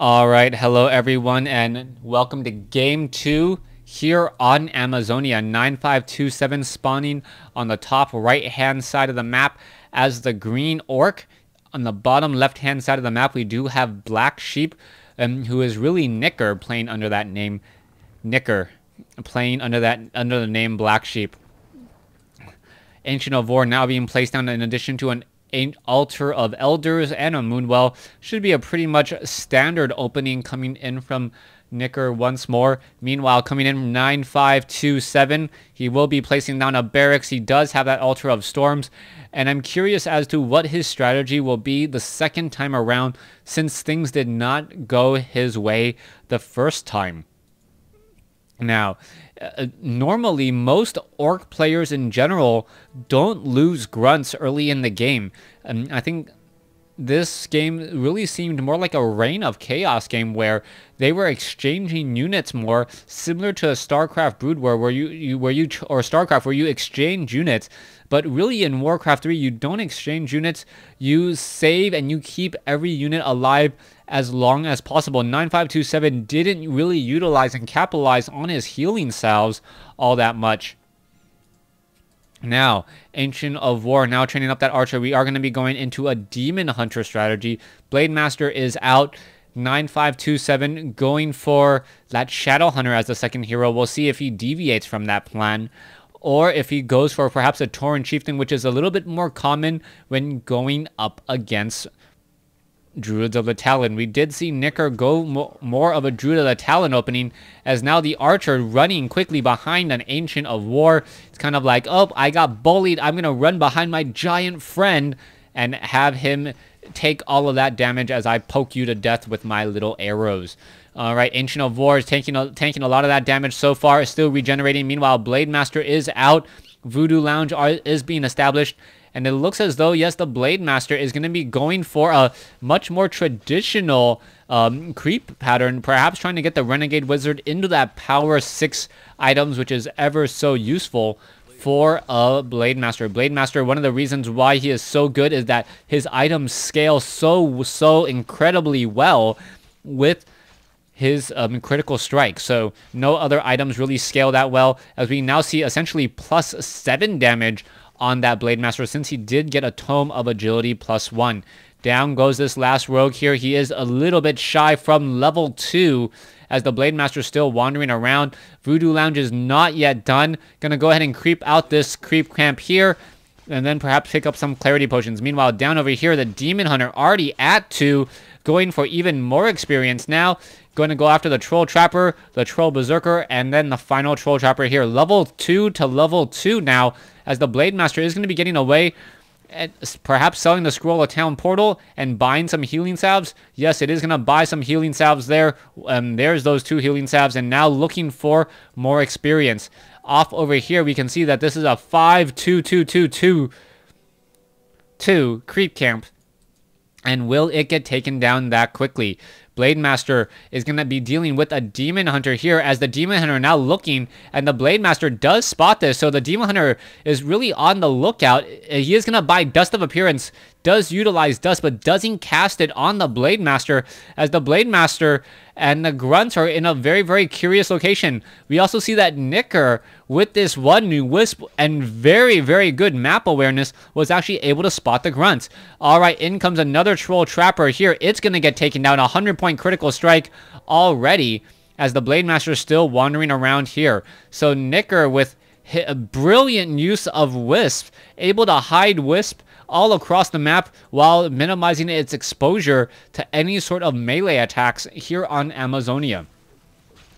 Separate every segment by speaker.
Speaker 1: All right, hello everyone, and welcome to Game 2 here on Amazonia 9527 spawning on the top right-hand side of the map as the green orc. On the bottom left-hand side of the map, we do have Black Sheep, um, who is really Nicker playing under that name. Nicker playing under that under the name Black Sheep. Ancient of War now being placed down in addition to an an Altar of Elders, and a Moonwell. Should be a pretty much standard opening coming in from Nicker once more. Meanwhile, coming in from 9527, he will be placing down a barracks. He does have that Altar of Storms, and I'm curious as to what his strategy will be the second time around since things did not go his way the first time. Now, uh, normally most orc players in general don't lose grunts early in the game. And um, I think this game really seemed more like a Reign of Chaos game where they were exchanging units more, similar to StarCraft Brood War, where you, you where you or StarCraft where you exchange units but really in Warcraft 3, you don't exchange units. You save and you keep every unit alive as long as possible. 9527 didn't really utilize and capitalize on his healing salves all that much. Now, Ancient of War, now training up that archer. We are going to be going into a Demon Hunter strategy. Blade Master is out. 9527 going for that Shadow Hunter as the second hero. We'll see if he deviates from that plan or if he goes for perhaps a Toran chieftain, which is a little bit more common when going up against Druids of the Talon. We did see Nicker go mo more of a Druid of the Talon opening, as now the Archer running quickly behind an Ancient of War. It's kind of like, oh, I got bullied. I'm going to run behind my giant friend and have him take all of that damage as I poke you to death with my little arrows. All right, Ancient of War is taking a, tanking a lot of that damage so far. Is still regenerating. Meanwhile, Blade Master is out. Voodoo Lounge are, is being established. And it looks as though, yes, the Blade Master is going to be going for a much more traditional um, creep pattern, perhaps trying to get the Renegade Wizard into that power 6 items, which is ever so useful for a Blade Master. Blade Master, one of the reasons why he is so good is that his items scale so, so incredibly well with his um, critical strike. So no other items really scale that well as we now see essentially plus 7 damage on that Blade Master since he did get a Tome of Agility plus 1. Down goes this last rogue here. He is a little bit shy from level 2 as the Blade Master is still wandering around. Voodoo Lounge is not yet done. Gonna go ahead and creep out this creep camp here and then perhaps pick up some clarity potions. Meanwhile, down over here, the Demon Hunter already at 2, going for even more experience now. Going to go after the Troll Trapper, the Troll Berserker, and then the final Troll Trapper here. Level 2 to level 2 now, as the Blade Master is going to be getting away and perhaps selling the Scroll of Town Portal and buying some healing salves. Yes, it is going to buy some healing salves there. and um, there's those two healing salves, and now looking for more experience. Off over here, we can see that this is a 5-2-2-2-2 2 creep camp. And will it get taken down that quickly? Blade Master is going to be dealing with a Demon Hunter here as the Demon Hunter now looking and the Blade Master does spot this. So the Demon Hunter is really on the lookout. He is going to buy Dust of Appearance does utilize dust, but doesn't cast it on the Blade Master, as the Blade Master and the grunts are in a very, very curious location. We also see that Nicker, with this one new Wisp and very, very good map awareness, was actually able to spot the grunts. Alright, in comes another Troll Trapper here. It's going to get taken down. 100 point critical strike already as the Blade Master is still wandering around here. So Nicker with a brilliant use of Wisp, able to hide Wisp all across the map while minimizing its exposure to any sort of melee attacks here on Amazonia.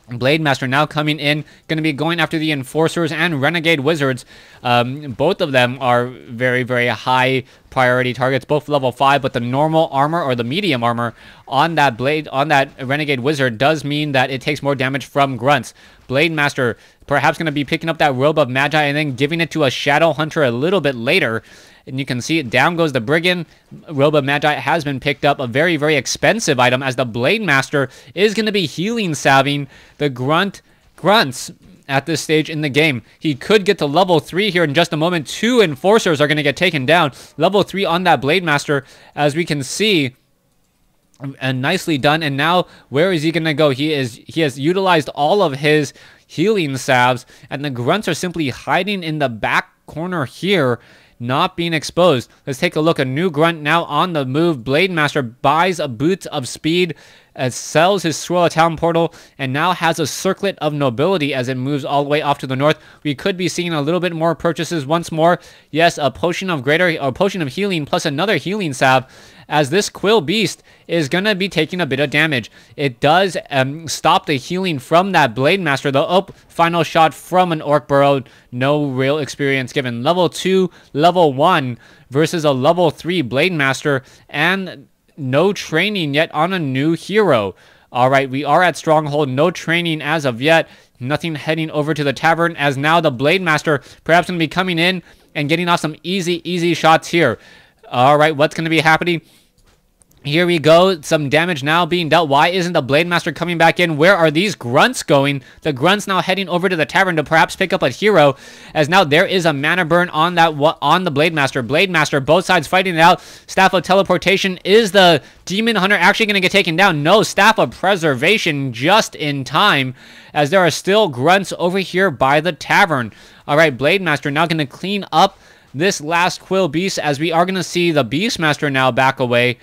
Speaker 1: Blade Master now coming in, going to be going after the Enforcers and Renegade Wizards. Um, both of them are very, very high priority targets, both level 5, but the normal armor or the medium armor on that Blade, on that Renegade Wizard does mean that it takes more damage from Grunts. Blade Master perhaps going to be picking up that Robe of Magi and then giving it to a Shadow Hunter a little bit later. And you can see it down goes the Brigand. Robe of Magi has been picked up. A very, very expensive item as the Blade Master is going to be healing salving the Grunt Grunts at this stage in the game. He could get to level 3 here in just a moment. Two Enforcers are going to get taken down. Level 3 on that Blade Master as we can see and nicely done. And now where is he gonna go? He is he has utilized all of his healing salves, and the grunts are simply hiding in the back corner here not being exposed. Let's take a look. A new grunt now on the move. Blade Master buys a boot of speed. As sells his Swirla Town portal and now has a Circlet of Nobility as it moves all the way off to the north. We could be seeing a little bit more purchases once more. Yes, a Potion of Greater, a Potion of Healing plus another Healing Salve as this Quill Beast is going to be taking a bit of damage. It does um, stop the healing from that Blade Master The Oh, final shot from an Orc Burrow. No real experience given. Level 2, level 1 versus a level 3 Blade Master and no training yet on a new hero. All right, we are at Stronghold, no training as of yet. Nothing heading over to the tavern as now the Blade Master perhaps going to be coming in and getting off some easy, easy shots here. All right, what's going to be happening? Here we go. Some damage now being dealt. Why isn't the Blade Master coming back in? Where are these grunts going? The grunts now heading over to the tavern to perhaps pick up a hero. As now there is a mana burn on that on the Blade Master. Blade Master, both sides fighting it out. Staff of Teleportation. Is the Demon Hunter actually going to get taken down? No. Staff of Preservation just in time. As there are still grunts over here by the tavern. All right, Blade Master now going to clean up this last Quill Beast. As we are going to see the Beastmaster now back away.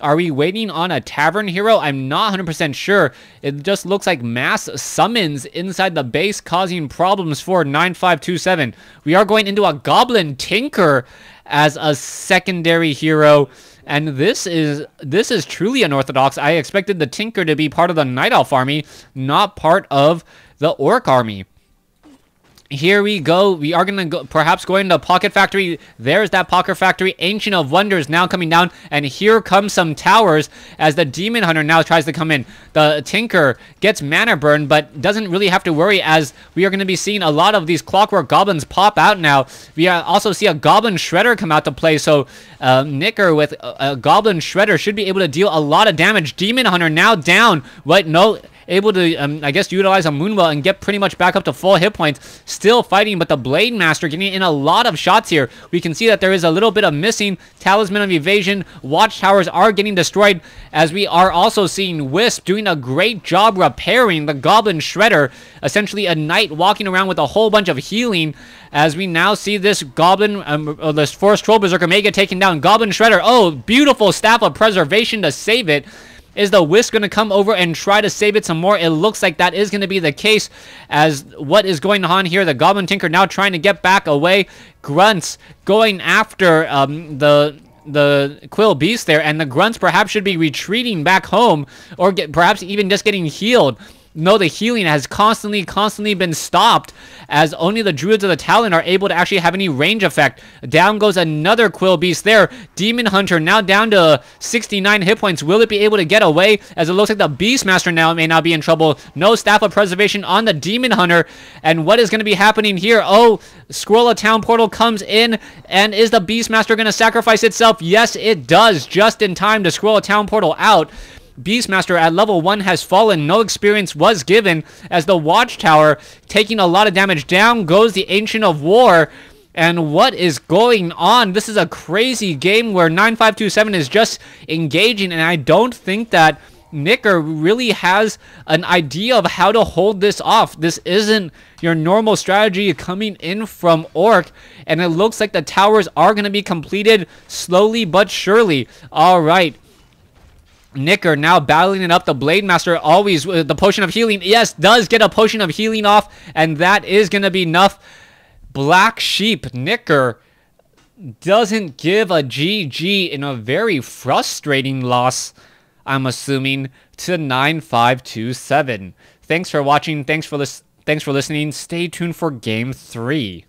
Speaker 1: Are we waiting on a tavern hero? I'm not 100% sure. It just looks like mass summons inside the base causing problems for 9527. We are going into a goblin tinker as a secondary hero. And this is this is truly unorthodox. I expected the Tinker to be part of the Night Elf army, not part of the Orc army here we go. We are going to go, perhaps going to Pocket Factory. There's that Pocket Factory. Ancient of Wonders now coming down. And here comes some towers as the Demon Hunter now tries to come in. The Tinker gets mana burn, but doesn't really have to worry as we are going to be seeing a lot of these Clockwork Goblins pop out now. We also see a Goblin Shredder come out to play. So uh, Nicker with a, a Goblin Shredder should be able to deal a lot of damage. Demon Hunter now down. What? No able to, um, I guess, utilize a Moonwell and get pretty much back up to full hit points. Still fighting, but the Blade Master getting in a lot of shots here. We can see that there is a little bit of missing. Talisman of Evasion, Watchtowers are getting destroyed, as we are also seeing Wisp doing a great job repairing the Goblin Shredder. Essentially a knight walking around with a whole bunch of healing, as we now see this Goblin, um, uh, this Forest Troll Berserker Mega taking down Goblin Shredder. Oh, beautiful Staff of Preservation to save it. Is the Wisp going to come over and try to save it some more? It looks like that is going to be the case as what is going on here. The Goblin Tinker now trying to get back away. Grunts going after um, the the Quill Beast there, and the Grunts perhaps should be retreating back home or get, perhaps even just getting healed no, the healing has constantly, constantly been stopped as only the Druids of the Talon are able to actually have any range effect. Down goes another Quill Beast there. Demon Hunter now down to 69 hit points. Will it be able to get away as it looks like the Beastmaster now may not be in trouble. No Staff of Preservation on the Demon Hunter. And what is going to be happening here? Oh, Squirrel of Town Portal comes in and is the Beastmaster going to sacrifice itself? Yes, it does just in time to Squirrel of Town Portal out. Beastmaster at level 1 has fallen. No experience was given as the Watchtower taking a lot of damage. Down goes the Ancient of War. And what is going on? This is a crazy game where 9527 is just engaging. And I don't think that Nicker really has an idea of how to hold this off. This isn't your normal strategy coming in from Orc, and it looks like the towers are going to be completed slowly but surely. All right, Nicker now battling it up. The Blade Master always with uh, the Potion of Healing. Yes, does get a Potion of Healing off, and that is going to be enough. Black Sheep, Nicker, doesn't give a GG in a very frustrating loss, I'm assuming, to 9527. Thanks for watching. Thanks for, this. thanks for listening. Stay tuned for Game 3.